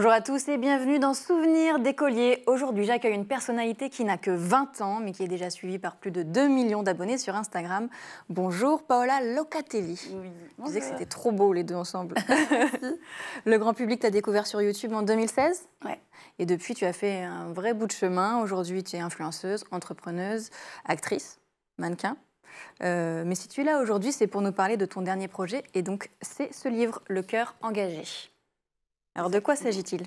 Bonjour à tous et bienvenue dans Souvenir d'écolier. Aujourd'hui, j'accueille une personnalité qui n'a que 20 ans, mais qui est déjà suivie par plus de 2 millions d'abonnés sur Instagram. Bonjour Paola Locatelli. Oui, Je que c'était trop beau les deux ensemble. Le grand public t'a découvert sur YouTube en 2016 Ouais. Et depuis, tu as fait un vrai bout de chemin. Aujourd'hui, tu es influenceuse, entrepreneuse, actrice, mannequin. Euh, mais si tu es là aujourd'hui, c'est pour nous parler de ton dernier projet, et donc c'est ce livre, Le cœur engagé. Alors de quoi s'agit-il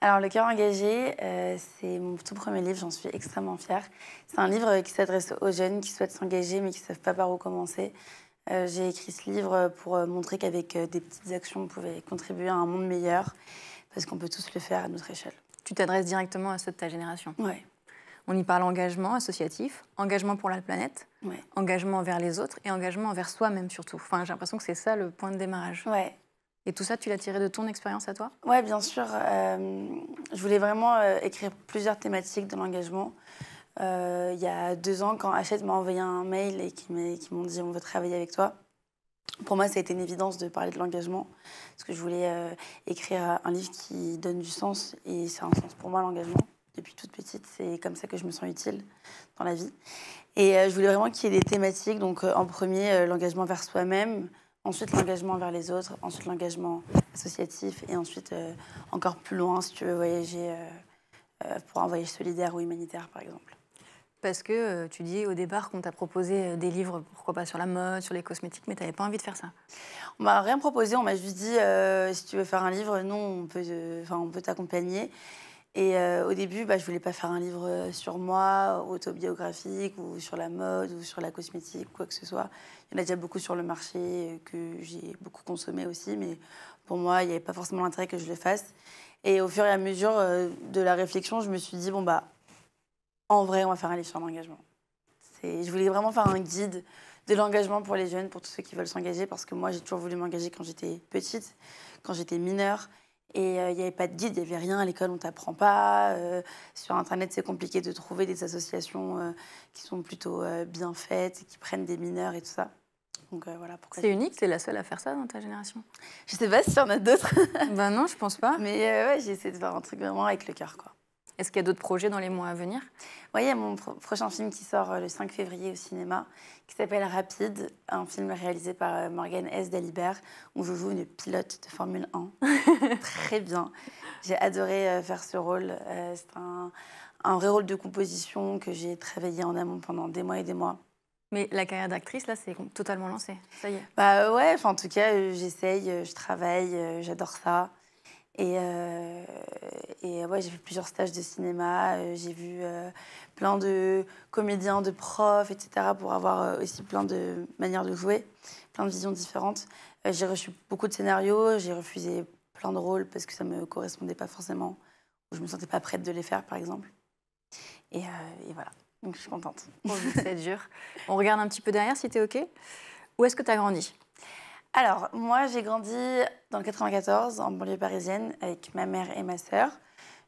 alors, Le cœur engagé, euh, c'est mon tout premier livre, j'en suis extrêmement fière. C'est un livre qui s'adresse aux jeunes qui souhaitent s'engager mais qui ne savent pas par où commencer. Euh, j'ai écrit ce livre pour euh, montrer qu'avec des petites actions, on pouvait contribuer à un monde meilleur, parce qu'on peut tous le faire à notre échelle. Tu t'adresses directement à ceux de ta génération Oui. On y parle engagement associatif, engagement pour la planète, ouais. engagement envers les autres et engagement envers soi-même surtout. Enfin, j'ai l'impression que c'est ça le point de démarrage. Ouais, et tout ça, tu l'as tiré de ton expérience à toi Oui, bien sûr. Euh, je voulais vraiment euh, écrire plusieurs thématiques de l'engagement. Euh, il y a deux ans, quand Hachette m'a envoyé un mail et qui m'ont dit on veut travailler avec toi, pour moi, ça a été une évidence de parler de l'engagement, parce que je voulais écrire un livre qui donne du sens, et c'est un sens pour moi, l'engagement. Depuis toute petite, c'est comme ça que je me sens utile dans la vie. Et je voulais vraiment qu'il y ait des thématiques, donc en premier, l'engagement vers soi-même, ensuite l'engagement vers les autres, ensuite l'engagement associatif, et ensuite euh, encore plus loin si tu veux voyager euh, euh, pour un voyage solidaire ou humanitaire, par exemple. Parce que tu dis au départ qu'on t'a proposé des livres, pourquoi pas sur la mode, sur les cosmétiques, mais tu n'avais pas envie de faire ça. On m'a rien proposé, on m'a juste dit si tu veux faire un livre, non, on peut, on peut t'accompagner. Et euh, au début, bah, je voulais pas faire un livre euh, sur moi, autobiographique, ou sur la mode, ou sur la cosmétique, quoi que ce soit. Il y en a déjà beaucoup sur le marché euh, que j'ai beaucoup consommé aussi, mais pour moi, il n'y avait pas forcément l'intérêt que je le fasse. Et au fur et à mesure de la réflexion, je me suis dit, bon, bah, en vrai, on va faire un livre sur l'engagement. Je voulais vraiment faire un guide de l'engagement pour les jeunes, pour tous ceux qui veulent s'engager, parce que moi, j'ai toujours voulu m'engager quand j'étais petite, quand j'étais mineure. Et euh, il n'y avait pas de guide, il n'y avait rien. À l'école, on ne t'apprend pas. Euh, sur Internet, c'est compliqué de trouver des associations euh, qui sont plutôt bien faites, qui prennent des mineurs et tout ça. Donc voilà C'est unique, c'est la seule à faire ça dans ta génération Je ne sais pas s'il y en a d'autres. ben non, je pense pas. Mais ouais, j'ai essayé de faire un truc vraiment avec le cœur, quoi. Est-ce qu'il y a d'autres projets dans les mois à venir Oui, il y a mon prochain film qui sort euh, le 5 février au cinéma, qui s'appelle Rapide, un film réalisé par euh, Morgane S. Dalibert, où je joue une pilote de Formule 1. Très bien. J'ai adoré euh, faire ce rôle. C'est un, un vrai rôle de composition que j'ai travaillé en amont pendant des mois et des mois. Mais la carrière d'actrice, là, c'est totalement lancé Ça y est. Bah ouais, en tout cas, j'essaye, je travaille, j'adore ça. Euh, et, ouais, j'ai fait plusieurs stages de cinéma, euh, j'ai vu euh, plein de comédiens, de profs, etc., pour avoir aussi plein de manières de jouer, plein de visions différentes. j'ai reçu beaucoup de scénarios, j'ai refusé plein de rôles parce que ça ne me correspondait pas forcément, ou je ne me sentais pas prête de les faire, par exemple. Et, et voilà, donc je suis contente. Oh, c'est dur. On regarde un petit peu derrière si tu es OK. Où est-ce que tu as grandi alors, moi, j'ai grandi dans le 94, en banlieue parisienne, avec ma mère et ma sœur,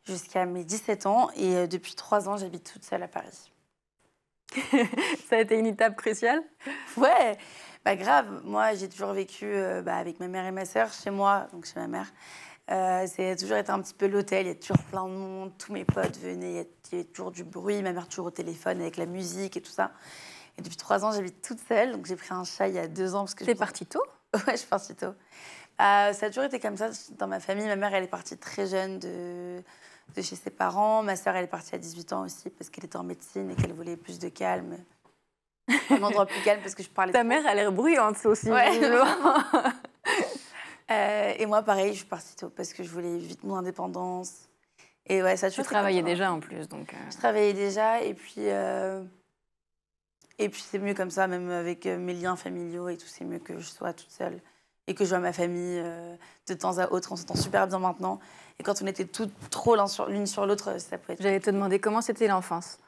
jusqu'à mes 17 ans. Et euh, depuis 3 ans, j'habite toute seule à Paris. ça a été une étape cruciale Ouais, bah grave. Moi, j'ai toujours vécu euh, bah, avec ma mère et ma sœur, chez moi, donc chez ma mère. Euh, c'est toujours été un petit peu l'hôtel, il y a toujours plein de monde, tous mes potes venaient, il y a toujours du bruit, ma mère toujours au téléphone avec la musique et tout ça. Et depuis trois ans, j'habite toute seule, donc j'ai pris un chat il y a deux ans. parce que T'es partie tôt Ouais, je pars partie tôt. Euh, ça a toujours été comme ça dans ma famille. Ma mère, elle est partie très jeune de, de chez ses parents. Ma sœur, elle est partie à 18 ans aussi parce qu'elle était en médecine et qu'elle voulait plus de calme. Un endroit plus calme parce que je parlais. Ta mère a l'air bruyante aussi. Ouais. euh, et moi, pareil, je suis partie tôt parce que je voulais vite moins d'indépendance. Et ouais, ça a toujours. Tu travaillais déjà en plus, donc. Euh. Je travaillais déjà et puis. Euh, et puis c'est mieux comme ça, même avec euh, mes liens familiaux et tout, c'est mieux que je sois toute seule et que je vois ma famille euh, de temps à autre. On s'entend super bien maintenant. Et quand on était toutes trop l'une sur l'autre, ça pouvait être. J'allais te demander comment c'était l'enfance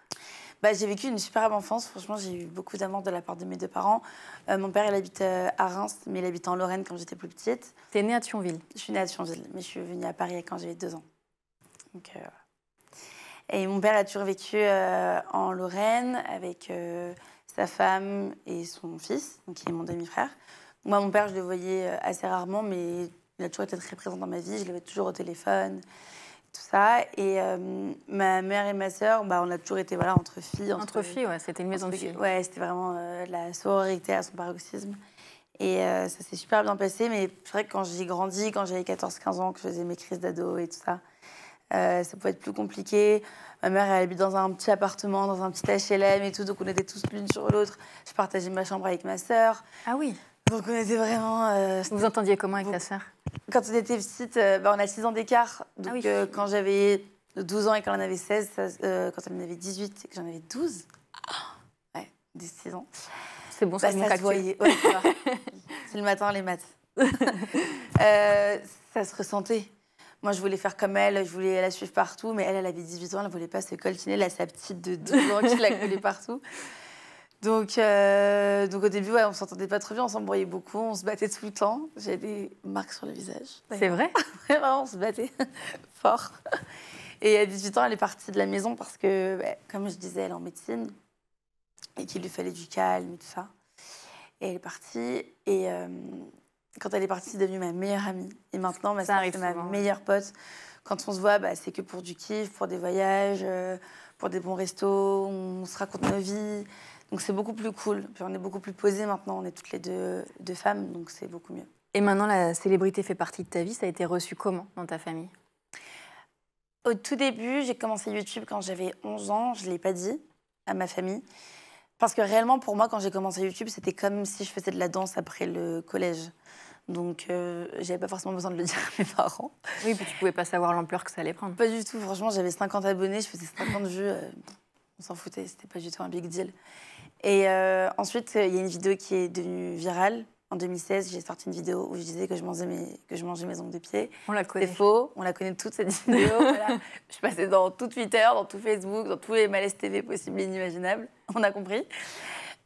bah, j'ai vécu une superbe enfance. Franchement, j'ai eu beaucoup d'amour de la part de mes deux parents. Euh, mon père, il habite à Reims, mais il habite en Lorraine quand j'étais plus petite. T'es née à Thionville Je suis née à Thionville, mais je suis venue à Paris quand j'avais deux ans. Donc, Et mon père a toujours vécu en Lorraine avec sa femme et son fils, qui est mon demi-frère. Moi, mon père, je le voyais euh, assez rarement, mais il a toujours été très présent dans ma vie. Je l'avais toujours au téléphone, tout ça. Et euh, ma mère et ma sœur, bah, on a toujours été voilà, entre filles. Entre, filles, ouais, c'était une maison de filles. Ouais, c'était vraiment euh, la sororité à son paroxysme. Et ça s'est super bien passé, mais c'est vrai que quand j'ai grandi, quand j'avais 14-15 ans, que je faisais mes crises d'ado et tout ça, euh, ça pouvait être plus compliqué. Ma mère, elle habite dans un petit appartement, dans un petit HLM et tout, donc on était tous l'une sur l'autre. Je partageais ma chambre avec ma sœur. Ah oui Donc on était vraiment... Euh, vous entendiez comment avec ta sœur Quand on était petite, euh, bah, on a 6 ans d'écart. Ah donc quand j'avais 12 ans et qu'elle en avait 16, quand elle en avait 18 et que j'en avais 12... Ah ouais, 16 ans. C'est bon, bah, ça, ça se voyait. C'est le matin, les maths. ça se ressentait. Moi, je voulais faire comme elle, je voulais la suivre partout, mais elle, elle avait 18 ans, elle ne voulait pas se coltiner, elle a sa petite de 12 ans qui la collait partout. Donc, euh, donc au début, ouais, on s'entendait pas trop bien, on s'embrouillait beaucoup, on se battait tout le temps. J'avais des marques sur le visage. C'est vrai Vraiment, on se battait fort. Et à 18 ans, elle est partie de la maison parce que, bah, comme je disais, elle est en médecine et qu'il lui fallait du calme et tout ça. Et elle est partie. Et, euh, quand elle est partie, c'est devenue ma meilleure amie. Et maintenant, c'est ma meilleure pote. Quand on se voit, bah, c'est que pour du kiff, pour des voyages, euh, pour des bons restos, on se raconte nos vies. Donc c'est beaucoup plus cool. on est beaucoup plus posé maintenant. On est toutes les deux, deux femmes, donc c'est beaucoup mieux. Et maintenant, la célébrité fait partie de ta vie. Ça a été reçu comment dans ta famille Au tout début, j'ai commencé YouTube quand j'avais 11 ans. Je ne l'ai pas dit à ma famille. Parce que réellement, pour moi, quand j'ai commencé YouTube, c'était comme si je faisais de la danse après le collège. Donc, euh, j'avais pas forcément besoin de le dire à mes parents. Oui, puis tu pouvais pas savoir l'ampleur que ça allait prendre. Pas du tout. Franchement, j'avais 50 abonnés, je faisais 50 vues. Euh, on s'en foutait, c'était pas du tout un big deal. Et euh, ensuite, il y a une vidéo qui est devenue virale. En 2016, j'ai sorti une vidéo où je disais que je mangeais mes, que je mangeais ongles de pied. On la connaît. C'est faux, on la connaît toute cette vidéo. Je passais dans tout Twitter, dans tout Facebook, dans tous les malaises TV possibles et inimaginables. On a compris.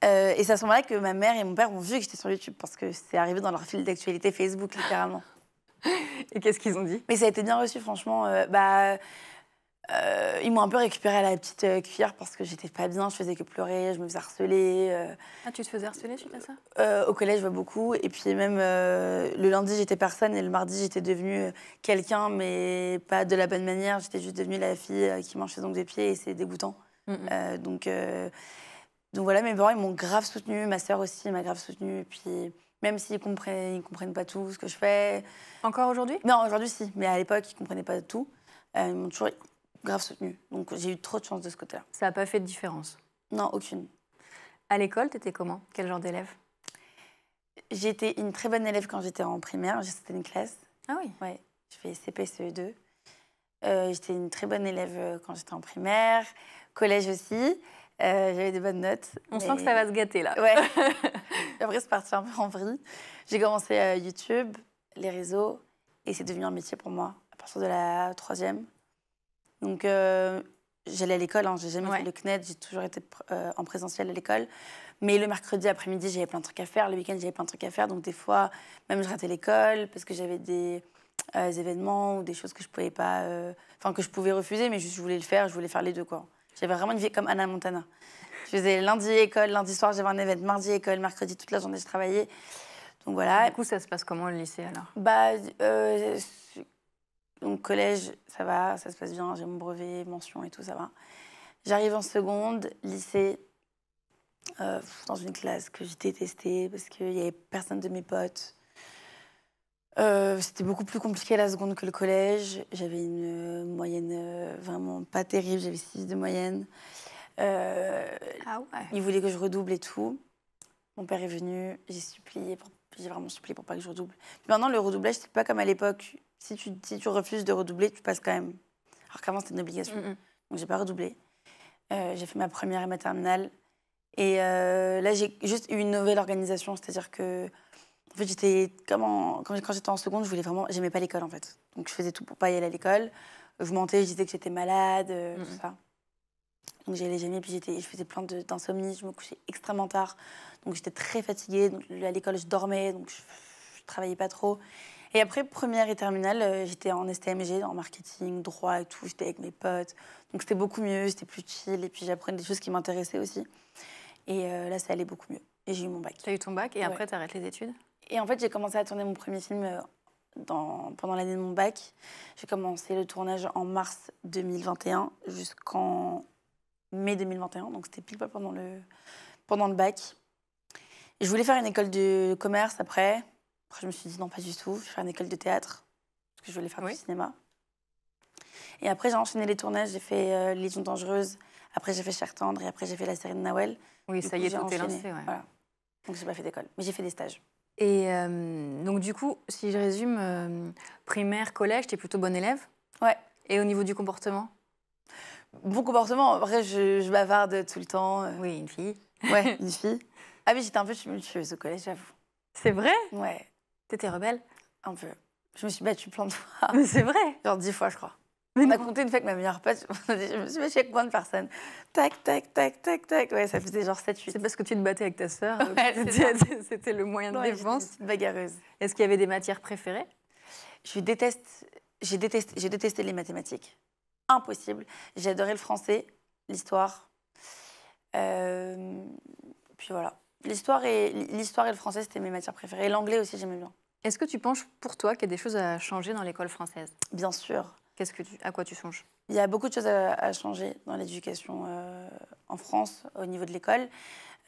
Euh, et ça semblait que ma mère et mon père ont vu que j'étais sur YouTube parce que c'est arrivé dans leur fil d'actualité Facebook, littéralement. et qu'est-ce qu'ils ont dit Mais ça a été bien reçu, franchement. Euh, bah, euh, ils m'ont un peu récupéré à la petite cuillère parce que j'étais pas bien, je faisais que pleurer, je me faisais harceler. Ah, tu te faisais harceler suite à ça Au collège, beaucoup. Et puis même le lundi, j'étais personne et le mardi, j'étais devenue quelqu'un, mais pas de la bonne manière. J'étais juste devenue la fille qui mangeait ses des pieds et c'est dégoûtant. Mm, mm. donc. Donc voilà, mes parents, ils m'ont grave soutenu, ma sœur aussi m'a grave soutenue. Et puis, même s'ils ne comprennent, ils comprennent pas tout ce que je fais. Encore aujourd'hui Non, aujourd'hui, si. Mais à l'époque, ils ne comprenaient pas tout. Euh, ils m'ont toujours grave soutenue. Donc j'ai eu trop de chance de ce côté-là. Ça n'a pas fait de différence Non, aucune. À l'école, tu étais comment Quel genre d'élève J'étais une très bonne élève quand j'étais en primaire. J'étais une classe. Ah oui Oui. Je fais CPCE2. Euh, j'étais une très bonne élève euh, quand j'étais en primaire, collège aussi. Euh, j'avais des bonnes notes. On sent que ça va se gâter là. Ouais. Après, c'est parti un peu en vrille. J'ai commencé euh, YouTube, les réseaux, et c'est devenu un métier pour moi à partir de la troisième. Donc, euh, j'allais à l'école, hein, j'ai jamais fait le CNED, j'ai toujours été en présentiel à l'école. Mais le mercredi après-midi, j'avais plein de trucs à faire, le week-end, j'avais plein de trucs à faire. Donc, des fois, même je ratais l'école parce que j'avais des. événements ou des choses que je pouvais pas, enfin que je pouvais refuser, mais juste je voulais le faire, je voulais faire les deux quoi. J'avais vraiment une vie comme Anna Montana. Je faisais lundi école, lundi soir j'avais un événement, mardi école, mercredi toute la journée je travaillais. Donc voilà. Du coup, ça se passe comment le lycée alors Bah, euh, donc collège, ça va, ça se passe bien, j'ai mon brevet, mention et tout, ça va. J'arrive en seconde, lycée, euh, dans une classe que j'ai détestée parce qu'il n'y avait personne de mes potes. Euh, c'était beaucoup plus compliqué la seconde que le collège. J'avais une euh, moyenne euh, vraiment pas terrible, j'avais 6 de moyenne. ah ouais. Il voulait que je redouble et tout. Mon père est venu, j'ai supplié, j'ai vraiment supplié pour pas que je redouble. Puis maintenant, le redoublage, c'est pas comme à l'époque. Si tu, si tu refuses de redoubler, tu passes quand même. Alors qu'avant, c'était une obligation. Mm, mm. Donc, j'ai pas redoublé. j'ai fait ma première et terminale. Et là, j'ai juste eu une nouvelle organisation, c'est-à-dire que en fait, j'étais comme quand j'étais en seconde, je voulais vraiment, j'aimais pas l'école en fait. Donc je faisais tout pour pas y aller à l'école. Je mentais, je disais que j'étais malade, euh, mm-hmm. tout ça. Donc j'allais jamais, puis j'étais, je faisais plein d'insomnie, je me couchais extrêmement tard. Donc j'étais très fatiguée. Donc, à l'école, je dormais, donc je, travaillais pas trop. Et après première et terminale, euh, j'étais en STMG, en marketing, droit et tout. J'étais avec mes potes, donc c'était beaucoup mieux, c'était plus chill. Et puis j'apprenais des choses qui m'intéressaient aussi. Et euh, là, ça allait beaucoup mieux. Et j'ai eu mon bac. Tu as eu ton bac et après, tu arrêtes les études et en fait, j'ai commencé à tourner mon premier film euh, dans, pendant l'année de mon bac. J'ai commencé le tournage en mars 2021 jusqu'en mai 2021, donc c'était pile pas pendant le, pendant le bac. Et je voulais faire une école de commerce après. Après, je me suis dit non, pas du tout, je vais faire une école de théâtre, parce que je voulais faire du cinéma. Et après, j'ai enchaîné les tournages, j'ai fait euh, Légion Dangereuse, après j'ai fait Cher Tendre, et après j'ai fait la série de Nawel. Oui, ça y est, tout est lancé. Ouais. Voilà. Donc j'ai pas fait d'école, mais j'ai fait des stages. Et euh, donc, du coup, si je résume, euh, primaire, collège, tu es plutôt bonne élève. Ouais. Et au niveau du comportement Bon comportement, après, je, je bavarde tout le temps. Euh. Oui, une fille. Ouais, une fille. Ah oui, j'étais un peu tumultueuse au collège, j'avoue. C'est vrai Ouais. T'étais rebelle Un peu. Je me suis battue plein de fois. Mais c'est vrai Genre dix fois, je crois. On m'a compté une fois que ma meilleure pote, je me suis fait avec moins de personnes Tac, tac, tac, tac, tac. Ouais, ça faisait genre 7-8. C'est parce que tu te battais avec ta sœur. C'était le moyen de défense. bagarreuse. Est-ce qu'il y avait des matières préférées Je déteste. J'ai détesté, détesté les mathématiques. Impossible. J'ai adoré le français, l'histoire. Euh, puis voilà. L'histoire et, et le français, c'était mes matières préférées. l'anglais aussi, j'aimais bien. Est-ce que tu penses pour toi qu'il y a des choses à changer dans l'école française Bien sûr ce que tu, à quoi tu songes Il y a beaucoup de choses à, changer dans l'éducation euh, en France, au niveau de l'école.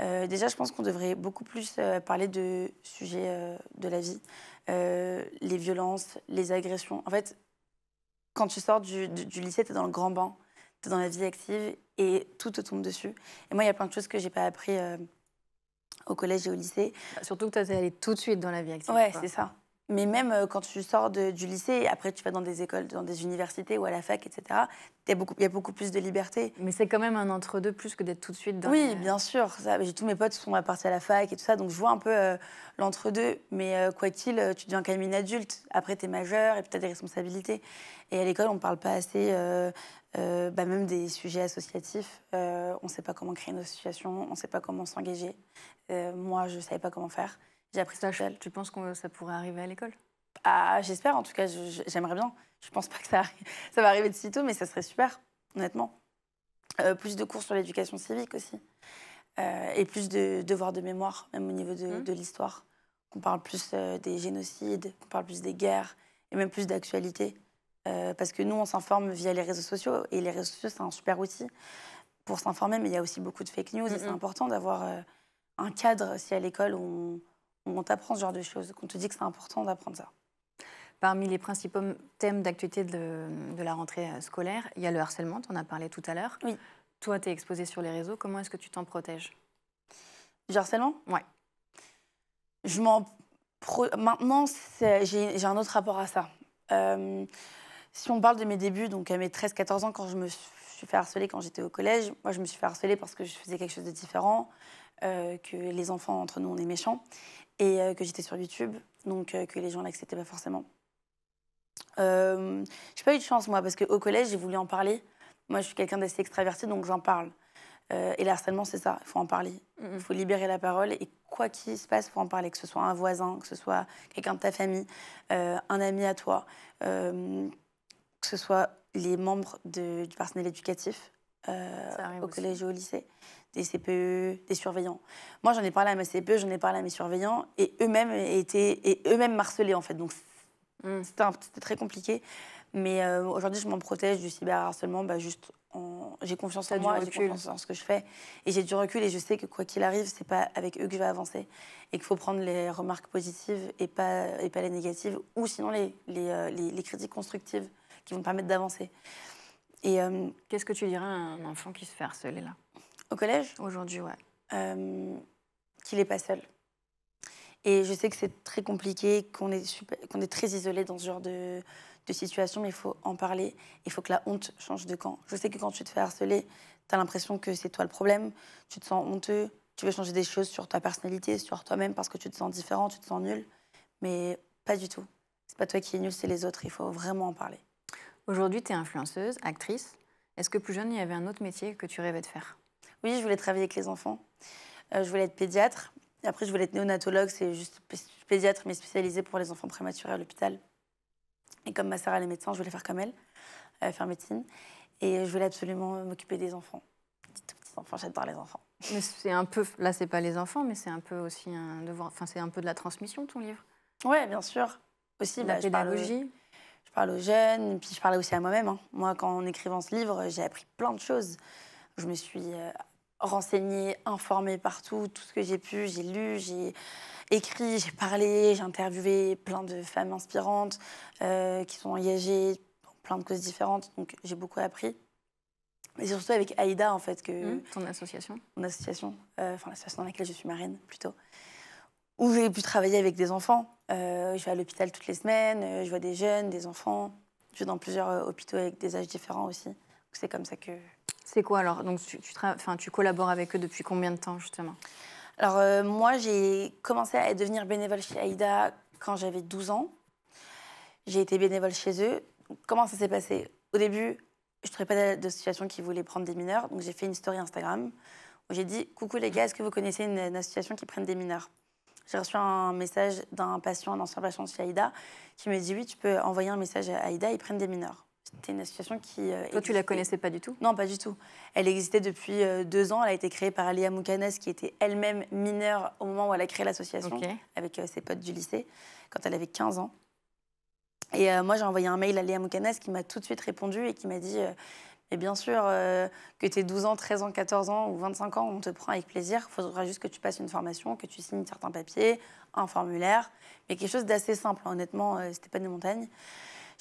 Euh, déjà, je pense qu'on devrait beaucoup plus euh, parler de sujets de la vie, les violences, les agressions. En fait, quand tu sors du, lycée, tu es dans le grand bain, tu es dans la vie active et tout te tombe dessus. Et moi, il y a plein de choses que j'ai pas appris au collège et au lycée. Surtout que tu es allée tout de suite dans la vie active. Ouais, c'est ça. Mais même euh, quand tu sors du lycée, après tu vas dans des écoles, dans des universités ou à la fac, etc., il y a beaucoup plus de liberté. Mais c'est quand même un entre-deux plus que d'être tout de suite dans... Oui, bien sûr. J'ai tous mes potes sont partis à la fac et tout ça, donc je vois un peu euh, l'entre-deux. Mais euh, quoi qu'il, tu deviens quand même une adulte. Après, tu es majeur et puis tu as des responsabilités. Et à l'école, on ne parle pas assez, bah, même des sujets associatifs. on ne sait pas comment créer une association, on ne sait pas comment s'engager. moi, je ne savais pas comment faire. J'ai appris ça. l'école. Tu penses que ça pourrait arriver à l'école ah, J'espère, en tout cas, j'aimerais bien. Je pense pas que ça, ça va arriver de sitôt, mais ça serait super, honnêtement. Euh, plus de cours sur l'éducation civique aussi. Euh, et plus de devoirs de mémoire, même au niveau de, mmh. l'histoire. Qu'on parle plus euh, des génocides, qu'on parle plus des guerres, et même plus d'actualité. parce que nous, on s'informe via les réseaux sociaux, et les réseaux sociaux, c'est un super outil pour s'informer, mais il y a aussi beaucoup de fake news, et mmh, c'est mmh. important d'avoir un cadre, si à l'école, on on t'apprend ce genre de choses, qu'on te dit que c'est important d'apprendre ça. Parmi les principaux thèmes d'actualité de, la rentrée euh, scolaire, il y a le harcèlement, On en as parlé tout à l'heure. Oui. Toi, tu es exposée sur les réseaux, comment est-ce que tu t'en protèges Du harcèlement Ouais. Je m'en. Maintenant, j'ai un autre rapport à ça. Euh, si on parle de mes débuts, donc à mes 13-14 ans, quand je me suis fait harceler quand j'étais au collège, moi je me suis fait harceler parce que je faisais quelque chose de différent. Euh, que les enfants entre nous on est méchants et euh, que j'étais sur YouTube, donc euh, que les gens l'acceptaient pas forcément. Euh, j'ai pas eu de chance, moi, parce qu'au collège, j'ai voulu en parler. Moi, je suis quelqu'un d'assez extraverti, donc j'en parle. et l'harcèlement c'est ça, il faut en parler. Il faut libérer la parole et quoi qu'il se passe, il faut en parler, que ce soit un voisin, que ce soit quelqu'un de ta famille, un ami à toi, que ce soit les membres du personnel éducatif au collège ou et au lycée des CPE, des surveillants. Moi, j'en ai parlé à mes CPE, j'en ai parlé à mes surveillants, et eux-mêmes étaient et eux-mêmes harcelés en fait. Donc hmm. c'était très compliqué. Mais euh, aujourd'hui, je m'en protège du cyberharcèlement, bah, juste en... j'ai confiance en moi, j'ai confiance en ce que je fais, et j'ai du recul, et je sais que quoi qu'il arrive, c'est pas avec eux que je vais avancer, et qu'il faut prendre les remarques positives et pas et pas les négatives, ou sinon les les, euh, les, critiques constructives qui vont me permettre d'avancer. Et euh, qu'est-ce que tu dirais à un enfant qui se fait harceler là au collège Aujourd'hui, ouais. Euh, qu'il n'est pas seul. Et je sais que c'est très compliqué, qu'on est, qu'on est très isolé dans ce genre de, situation, mais il faut en parler. Il faut que la honte change de camp. Je sais que quand tu te fais harceler, tu as l'impression que c'est toi le problème, tu te sens honteux, tu veux changer des choses sur ta personnalité, sur toi-même, parce que tu te sens différent, tu te sens nul. Mais pas du tout. C'est pas toi qui es nul, c'est les autres. Il faut vraiment en parler. Aujourd'hui, tu es influenceuse, actrice. Est-ce que plus jeune, il y avait un autre métier que tu rêvais de faire oui, je voulais travailler avec les enfants. Euh, je voulais être pédiatre. après, je voulais être néonatologue, c'est juste pédiatre, mais spécialisé pour les enfants prématurés à l'hôpital. Et comme ma sœur, elle est médecin, je voulais faire comme elle, euh, faire médecine. Et je voulais absolument m'occuper des enfants. Des tout petits enfants, j'adore les enfants. Mais c'est un peu, là, c'est pas les enfants, mais c'est un peu aussi un devoir, enfin, c'est un peu de la transmission, ton livre. Ouais, bien sûr. Aussi, bah, la pédagogie. Je parle, aux, jeunes, puis je parlais aussi à moi-même. Hein. Moi, quand en écrivant ce livre, j'ai appris plein de choses. Je me suis euh, renseignée, informée partout, tout ce que j'ai pu, j'ai lu, j'ai écrit, j'ai parlé, j'ai interviewé plein de femmes inspirantes euh, qui sont engagées dans plein de causes différentes, donc j'ai beaucoup appris. Mais surtout avec Aïda, en fait, que... Hmm, ton association Mon association, euh, enfin l'association dans laquelle je suis marraine, plutôt. Où j'ai pu travailler avec des enfants. Euh, je vais à l'hôpital toutes les semaines, je vois des jeunes, des enfants. Je vais dans plusieurs hôpitaux avec des âges différents aussi. C'est comme ça que c'est quoi alors Donc tu, tu collabores avec eux depuis combien de temps justement Alors euh, moi j'ai commencé à devenir bénévole chez Aïda quand j'avais 12 ans. J'ai été bénévole chez eux. comment ça s'est passé Au début, je ne pas de situation qui voulait prendre des mineurs, donc j'ai fait une story Instagram où j'ai dit Coucou les gars, est-ce que vous connaissez une, association qui prenne des mineurs j'ai reçu un message d'un patient, un ancien patient de chez Aïda, qui me dit Oui, tu peux envoyer un message à Aïda, ils prennent des mineurs. C'était une association qui. Euh, Toi, tu la connaissais pas du tout Non, pas du tout. Elle existait depuis euh, deux ans. Elle a été créée par Alia Moukanes, qui était elle-même mineure au moment où elle a créé l'association, avec euh, ses potes du lycée, quand elle avait 15 ans. Et moi, j'ai envoyé un mail à Alia Moukanes qui m'a tout de suite répondu et qui m'a dit Mais bien sûr, que tu aies 12 ans, 13 ans, 14 ans ou 25 ans, on te prend avec plaisir. Il faudra juste que tu passes une formation, que tu signes certains papiers, un formulaire, mais quelque chose d'assez simple. Honnêtement, c'était pas des montagnes.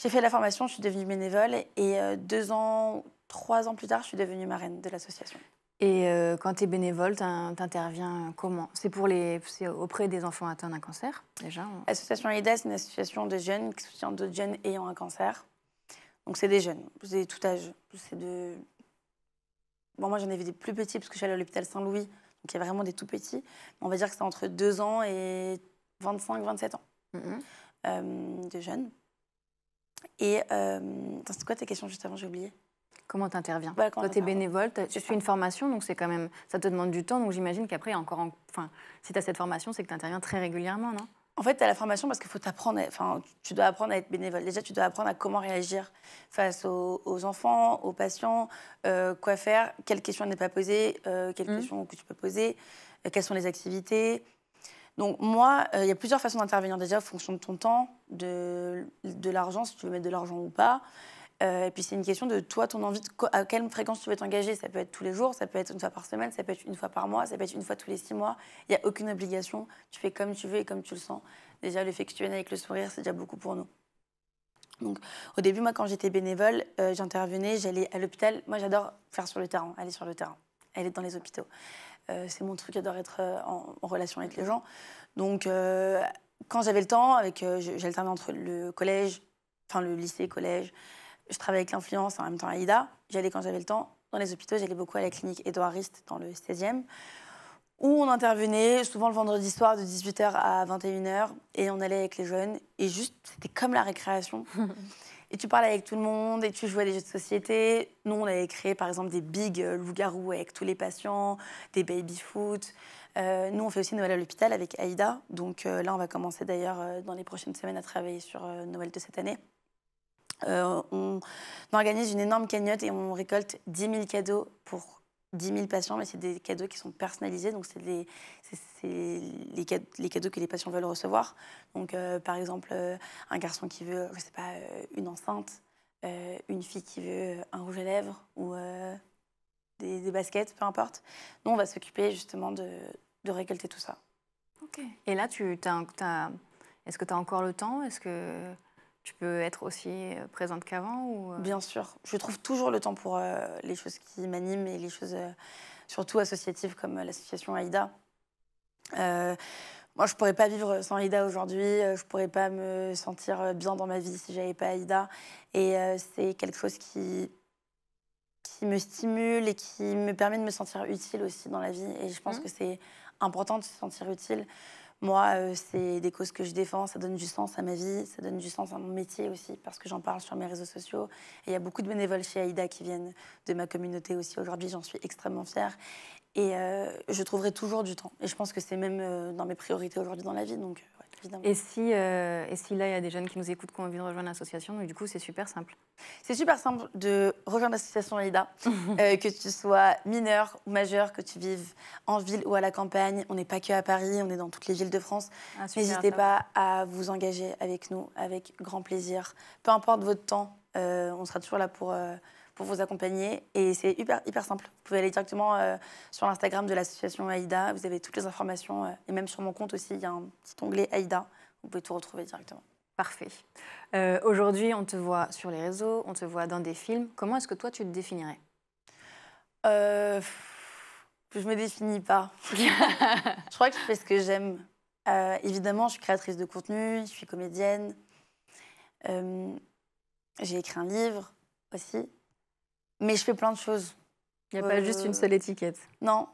J'ai fait la formation, je suis devenue bénévole et euh, deux ans, trois ans plus tard, je suis devenue marraine de l'association. Et euh, quand tu es bénévole, t'interviens comment C'est pour les, auprès des enfants atteints d'un cancer déjà. L'association AIDA, c'est une association de jeunes qui soutient d'autres jeunes ayant un cancer. Donc c'est des jeunes, vous avez tout âge. C'est de, bon moi j'en ai vu des plus petits parce que j'allais à l'hôpital Saint-Louis, donc il y a vraiment des tout petits. On va dire que c'est entre 2 ans et 25-27 ans mm-hmm. euh, de jeunes. Et euh, quoi ta question juste avant J'ai oublié. Comment t'interviens interviens Toi, es bénévole, tu suis une formation, donc c'est quand même, ça te demande du temps. Donc j'imagine qu'après, encore, en... enfin, si cette formation, c'est que tu interviens très régulièrement, non en fait, tu as la formation parce qu'il faut t'apprendre, enfin, tu dois apprendre à être bénévole. Déjà, tu dois apprendre à comment réagir face aux, enfants, aux patients, euh, quoi faire, quelles questions n'est pas posées, euh, quelles mmh. questions que tu peux poser, euh, quelles sont les activités. Donc, moi, il y a plusieurs façons d'intervenir déjà en fonction de ton temps, de, de l'argent, si tu veux mettre de l'argent ou pas. Euh, et puis c'est une question de toi, ton envie, de, à quelle fréquence tu veux t'engager. Ça peut être tous les jours, ça peut être une fois par semaine, ça peut être une fois par mois, ça peut être une fois tous les six mois. Il n'y a aucune obligation. Tu fais comme tu veux et comme tu le sens. Déjà, le fait que tu viennes avec le sourire, c'est déjà beaucoup pour nous. Donc, au début, moi, quand j'étais bénévole, euh, j'intervenais, j'allais à l'hôpital. Moi, j'adore faire sur le terrain, aller sur le terrain, aller dans les hôpitaux. Euh, c'est mon truc, j'adore être en, relation avec les gens. Donc, quand j'avais le temps, avec, euh, j'alternais entre le collège, enfin le lycée, collège, je travaillais avec l'influence en même temps à Ida. J'allais quand j'avais le temps dans les hôpitaux, j'allais beaucoup à la clinique Édouard Rist dans le 16e, où on intervenait souvent le vendredi soir de 18h à 21h et on allait avec les jeunes. Et juste, c'était comme la récréation. et tu parlais avec tout le monde et tu jouais à des jeux de société. Nous, on avait créé par exemple des big euh, loups-garous avec tous les patients, des baby-foot. Euh, nous, on fait aussi Noël à l'hôpital avec Aïda. Donc euh, là, on va commencer d'ailleurs euh, dans les prochaines semaines à travailler sur Noël de cette année. on, organise une énorme cagnotte et on récolte 10 000 cadeaux pour 10 000 patients, mais c'est des cadeaux qui sont personnalisés, donc c'est les, cadeaux que les patients veulent recevoir. Donc, par exemple, un garçon qui veut, je sais pas, une enceinte, une fille qui veut un rouge à lèvres ou des, baskets, peu importe. Nous, on va s'occuper justement de, récolter tout ça. Ok. Et là, tu, est-ce que tu as encore le temps Est-ce que tu peux être aussi euh, présente qu'avant ou... Euh bien sûr. Je trouve toujours le temps pour euh, les choses qui m'animent et les choses surtout associatives comme l'association Aïda. moi, je pourrais pas vivre sans Aïda aujourd'hui. Je pourrais pas me sentir bien dans ma vie si j'avais pas Aïda. Et c'est quelque chose qui qui me stimule et qui me permet de me sentir utile aussi dans la vie. Et je pense mmh. que c'est important de se sentir utile. Moi, euh, c'est des causes que je défends, ça donne du sens à ma vie, ça donne du sens à mon métier aussi, parce que j'en parle sur mes réseaux sociaux. Et il y a beaucoup de bénévoles chez Aïda qui viennent de ma communauté aussi aujourd'hui, j'en suis extrêmement fière. Et euh, je trouverai toujours du temps. Et je pense que c'est même euh, dans mes priorités aujourd'hui dans la vie. Donc et si, euh, et si là, il y a des jeunes qui nous écoutent, qui ont envie de rejoindre l'association, du coup, c'est super simple. C'est super simple de rejoindre l'association AIDA, euh, que tu sois mineur ou majeur, que tu vives en ville ou à la campagne. On n'est pas que à Paris, on est dans toutes les villes de France. Ah, N'hésitez pas à vous engager avec nous, avec grand plaisir. Peu importe votre temps, euh, on sera toujours là pour pour vous accompagner. Et c'est hyper, hyper simple. Vous pouvez aller directement euh, sur l'Instagram de l'association AIDA. Vous avez toutes les informations. Euh, et même sur mon compte aussi, il y a un petit onglet AIDA. Vous pouvez tout retrouver directement. Parfait. Euh, aujourd'hui, on te voit sur les réseaux, on te voit dans des films. Comment est-ce que toi, tu te définirais Je me définis pas. je crois que je fais ce que j'aime. évidemment, je suis créatrice de contenu, je suis comédienne. J'ai écrit un livre aussi, mais je fais plein de choses. Il n'y a pas euh, juste une seule étiquette. Non.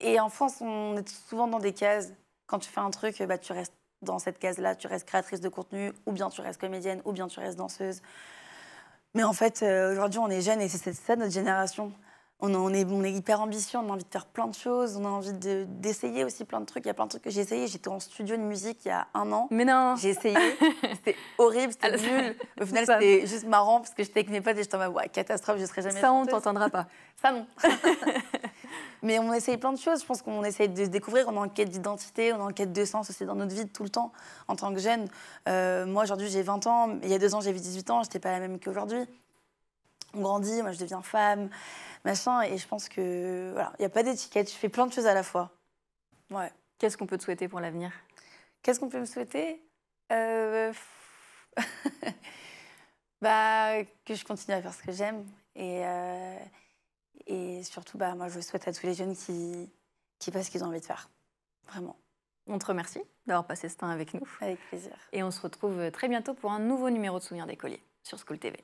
Et en France, on est souvent dans des cases. Quand tu fais un truc, bah, tu restes dans cette case-là, tu restes créatrice de contenu, ou bien tu restes comédienne, ou bien tu restes danseuse. Mais en fait, euh, aujourd'hui, on est jeune et c'est ça notre génération on, est, hyper ambitieux, on a envie de faire plein de choses, on a envie d'essayer aussi plein de trucs. Il y a plein de trucs que j'ai essayé. J'étais en studio de musique il y a un an. Mais non J'ai essayé. c'était horrible, c'était nul. Au final, c'était juste marrant parce que j'étais avec mes potes et j'étais en mode catastrophe, je ne serai jamais. Ça, on on t'entendra pas. Ça, non. Mais on essaye plein de choses. Je pense qu'on essaye de se découvrir. On est en quête d'identité, on est en quête de sens aussi dans notre vie tout le temps en tant que jeune. Euh, moi, aujourd'hui, j'ai 20 ans. Il y a deux ans, j'avais 18 ans. Je n'étais pas la même qu'aujourd'hui on grandit, moi je deviens femme, machin, et je pense que voilà, il n'y a pas d'étiquette, je fais plein de choses à la fois. Ouais. Qu'est-ce qu'on peut te souhaiter pour l'avenir Qu'est-ce qu'on peut me souhaiter euh, bah, Que je continue à faire ce que j'aime. Et, euh, et surtout, bah, moi, je souhaite à tous les jeunes qui, qui passent ce qu'ils ont envie de faire. Vraiment. On te remercie d'avoir passé ce temps avec nous. Avec plaisir. Et on se retrouve très bientôt pour un nouveau numéro de Souvenirs d'écoliers sur School TV.